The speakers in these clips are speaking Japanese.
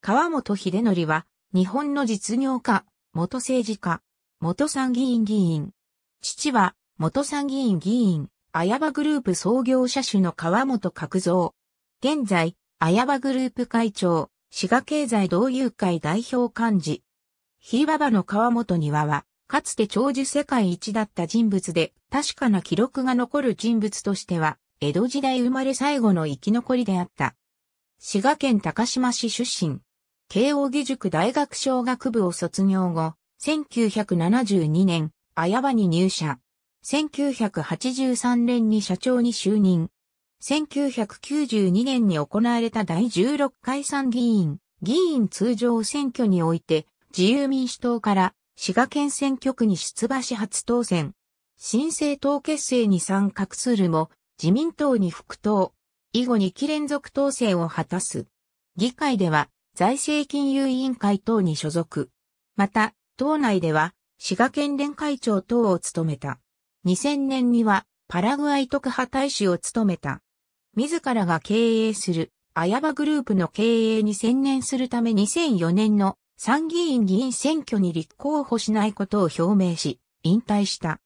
川本秀則は、日本の実業家、元政治家、元参議院議員。父は、元参議院議員、綾葉グループ創業者主の川本角蔵。現在、綾葉グループ会長、滋賀経済同友会代表幹事。ひいばばの川本庭は、かつて長寿世界一だった人物で、確かな記録が残る人物としては、江戸時代生まれ最後の生き残りであった。滋賀県高島市出身。慶応義塾大学商学部を卒業後、1972年、綾場に入社。1983年に社長に就任。1992年に行われた第16回参議院、議員通常選挙において、自由民主党から滋賀県選挙区に出馬し初当選。新政党結成に参画するも、自民党に復党。以後2期連続当選を果たす。議会では、財政金融委員会等に所属。また、党内では、滋賀県連会長等を務めた。2000年には、パラグアイ特派大使を務めた。自らが経営する、あやばグループの経営に専念するため2004年の参議院議員選挙に立候補しないことを表明し、引退した。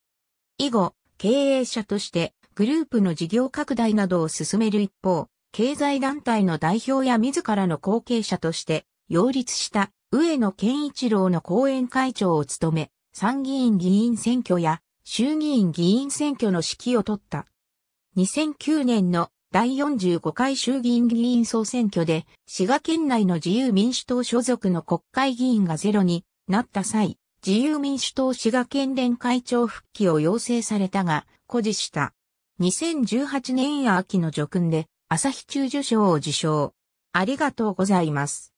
以後、経営者としてグループの事業拡大などを進める一方、経済団体の代表や自らの後継者として、擁立した上野健一郎の後援会長を務め、参議院議員選挙や衆議院議員選挙の指揮を執った。2009年の第45回衆議院議員総選挙で、滋賀県内の自由民主党所属の国会議員がゼロになった際、自由民主党滋賀県連会長復帰を要請されたが、固辞した。2018年秋の叙勲で、朝日中受賞を受賞。ありがとうございます。